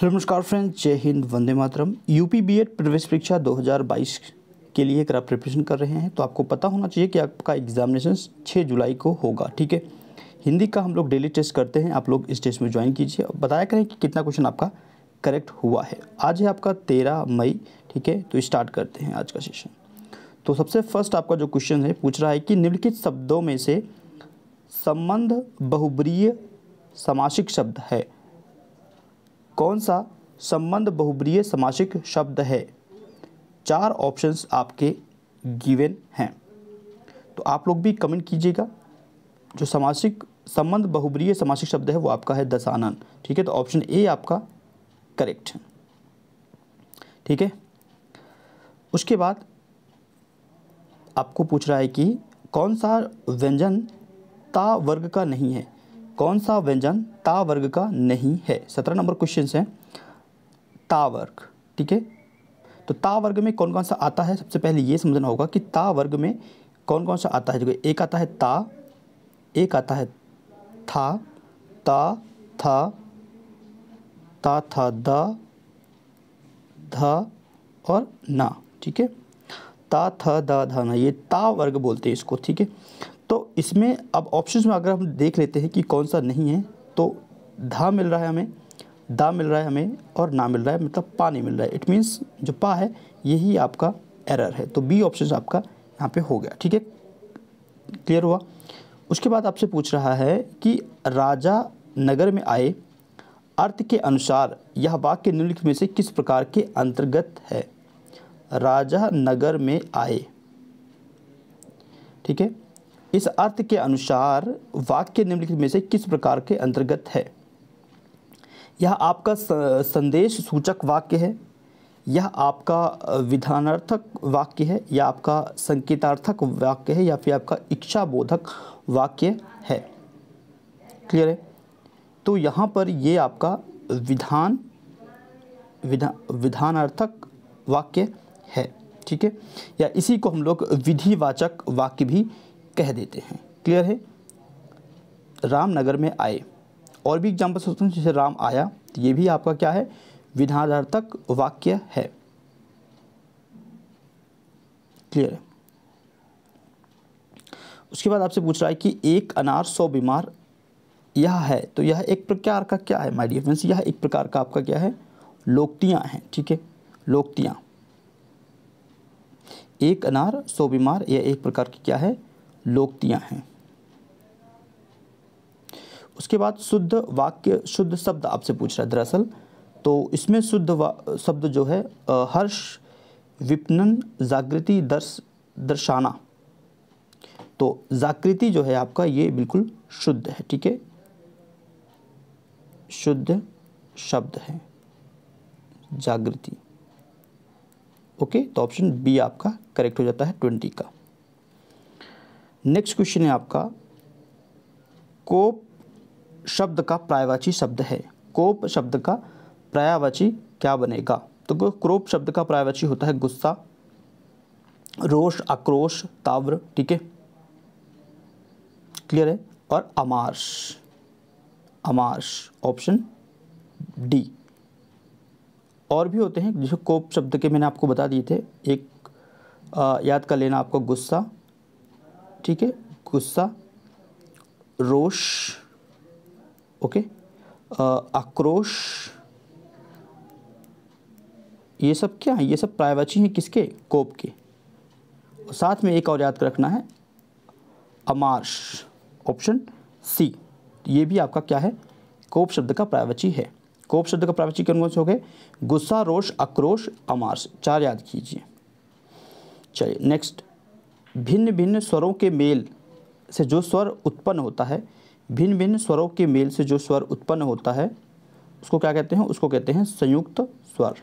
hello नमस्कार friends जय हिंद वंदे मातरम यूपी बीएड प्रवेश परीक्षा 2022 के लिए अगर आप प्रिपरेशन कर रहे हैं तो आपको पता होना चाहिए कि आपका एग्जामिनेशन 6 जुलाई को होगा ठीक है हिंदी का हम लोग डेली टेस्ट करते हैं आप लोग इस टेस्ट में ज्वाइन कीजिए और बताया करें कि कितना क्वेश्चन आपका करेक्ट हुआ है आज है आपका तेरह मई ठीक है तो स्टार्ट करते हैं आज का सेशन तो सबसे फर्स्ट आपका जो क्वेश्चन है पूछ रहा है कि निम्नलिखित शब्दों में से संबंध बहुब्रीय समासिक शब्द है कौन सा संबंध बहुब्रीय समासिक शब्द है चार ऑप्शंस आपके गिवन हैं तो आप लोग भी कमेंट कीजिएगा जो समासिक संबंध बहुब्रीय समासिक शब्द है वो आपका है दशानन ठीक है तो ऑप्शन ए आपका करेक्ट है ठीक है उसके बाद आपको पूछ रहा है कि कौन सा व्यंजन ता वर्ग का नहीं है कौन सा व्यंजन ता वर्ग का नहीं है सत्रह नंबर क्वेश्चन है ता वर्ग ठीक है तो ता वर्ग में कौन कौन सा आता है सबसे पहले ये समझना होगा कि ता वर्ग में कौन कौन सा आता है जो एक आता है ता एक आता है था ता था ता था दा धा और ना ठीक है ता था दा धा ना ये ता वर्ग बोलते हैं इसको ठीक है तो इसमें अब ऑप्शन में अगर हम देख लेते हैं कि कौन सा नहीं है तो धा मिल रहा है हमें दा मिल रहा है हमें और ना मिल रहा है मतलब पा नहीं मिल रहा है इट मीन्स जो पा है यही आपका एरर है तो बी ऑप्शन आपका यहाँ पे हो गया ठीक है क्लियर हुआ उसके बाद आपसे पूछ रहा है कि राजा नगर में आए अर्थ के अनुसार यह वाक्य निम्नलिखित में से किस प्रकार के अंतर्गत है राजा नगर में आए ठीक है इस अर्थ के अनुसार वाक्य निम्नलिखित में से किस प्रकार के अंतर्गत है यह आपका संदेश सूचक वाक्य है यह आपका विधानार्थक वाक्य है या आपका संकेतार्थक वाक्य है या फिर आपका इच्छा बोधक वाक्य है क्लियर है तो यहाँ पर ये आपका विधान विधा विधानार्थक वाक्य है ठीक है या इसी को हम लोग विधिवाचक वाक्य भी कह देते हैं क्लियर है रामनगर में आए और भी एग्जाम्पल सोचते हैं जैसे राम आया तो ये भी आपका क्या है विधानार्थक वाक्य है क्लियर है उसके बाद आपसे पूछ रहा है कि एक अनार सौ बीमार यह है तो यह एक प्रकार का क्या है माय डियर फ्रेंड्स यह एक प्रकार का आपका क्या है लोकतियाँ हैं ठीक है लोकतियाँ एक अनार सौ बीमार यह एक प्रकार की क्या है लोकतियाँ हैं उसके बाद शुद्ध वाक्य शुद्ध शब्द आपसे पूछ रहा है दरअसल तो इसमें शुद्ध शब्द जो है हर्ष विपणन जागृति दर्श दर्शाना तो जागृति जो है आपका ये बिल्कुल शुद्ध है ठीक है शुद्ध शब्द है जागृति ओके तो ऑप्शन बी आपका करेक्ट हो जाता है ट्वेंटी का नेक्स्ट क्वेश्चन है आपका कोप शब्द का प्रायवाची शब्द है कोप शब्द का प्रायवाची क्या बनेगा तो क्रोप शब्द का प्रायवाची होता है गुस्सा रोष आक्रोश ताव्र ठीक है क्लियर है और अमार्श अमार्श ऑप्शन डी और भी होते हैं जैसे कोप शब्द के मैंने आपको बता दिए थे एक आ, याद कर लेना आपको गुस्सा ठीक है गुस्सा रोष ओके आक्रोश ये सब क्या है ये सब प्रायवाची हैं किसके कोप के साथ में एक और याद रखना है अमार्श ऑप्शन सी ये भी आपका क्या है कोप शब्द का प्रायवाची है कोप शब्द का प्रायवाची कौन कौन से हो गए गुस्सा रोष आक्रोश अमार्श चार याद कीजिए चलिए नेक्स्ट भिन्न भिन्न स्वरों के मेल से जो स्वर उत्पन्न होता है भिन्न भिन्न स्वरों के मेल से जो स्वर उत्पन्न होता है उसको क्या कहते हैं उसको कहते हैं संयुक्त स्वर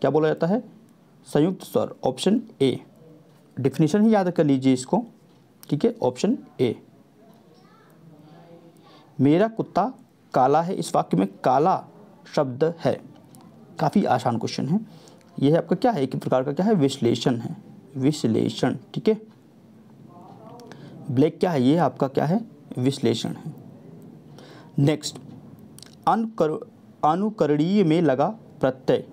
क्या बोला जाता है संयुक्त स्वर ऑप्शन ए डिफिनेशन ही याद कर लीजिए इसको ठीक है ऑप्शन ए मेरा कुत्ता काला है इस वाक्य में काला शब्द है काफ़ी आसान क्वेश्चन है यह आपका क्या है एक प्रकार का क्या है विश्लेषण है विश्लेषण ठीक है ब्लैक क्या है ये आपका क्या है विश्लेषण है नेक्स्ट अनुकर अनुकरणीय में लगा प्रत्यय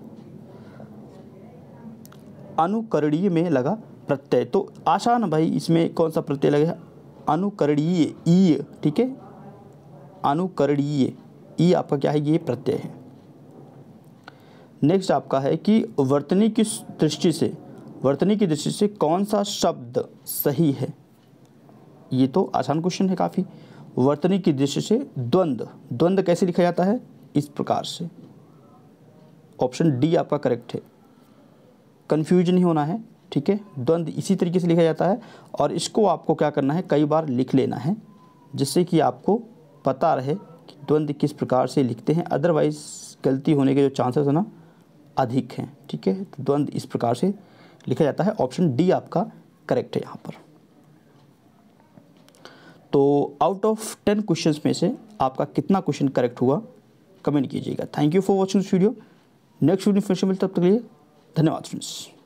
अनुकरणीय में लगा प्रत्यय तो आसान भाई इसमें कौन सा प्रत्यय लगे अनुकरणीय ई ठीक है अनुकरणीय ई आपका क्या है ये प्रत्यय है नेक्स्ट आपका है कि वर्तनी की दृष्टि से वर्तनी की दृष्टि से कौन सा शब्द सही है ये तो आसान क्वेश्चन है काफ़ी वर्तनी की दृष्टि से द्वंद्व द्वंद्व कैसे लिखा जाता है इस प्रकार से ऑप्शन डी आपका करेक्ट है कन्फ्यूज नहीं होना है ठीक है द्वंद्व इसी तरीके से लिखा जाता है और इसको आपको क्या करना है कई बार लिख लेना है जिससे कि आपको पता रहे कि द्वंद्व किस प्रकार से लिखते हैं अदरवाइज गलती होने के जो चांसेस है ना अधिक हैं ठीक है तो द्वंद्व इस प्रकार से लिखा जाता है ऑप्शन डी आपका करेक्ट है यहाँ पर तो आउट ऑफ टेन क्वेश्चन में से आपका कितना क्वेश्चन करेक्ट हुआ कमेंट कीजिएगा thank you for watching this video next video फिर से मिलते तब तक के लिए धन्यवाद फ्रेंड्स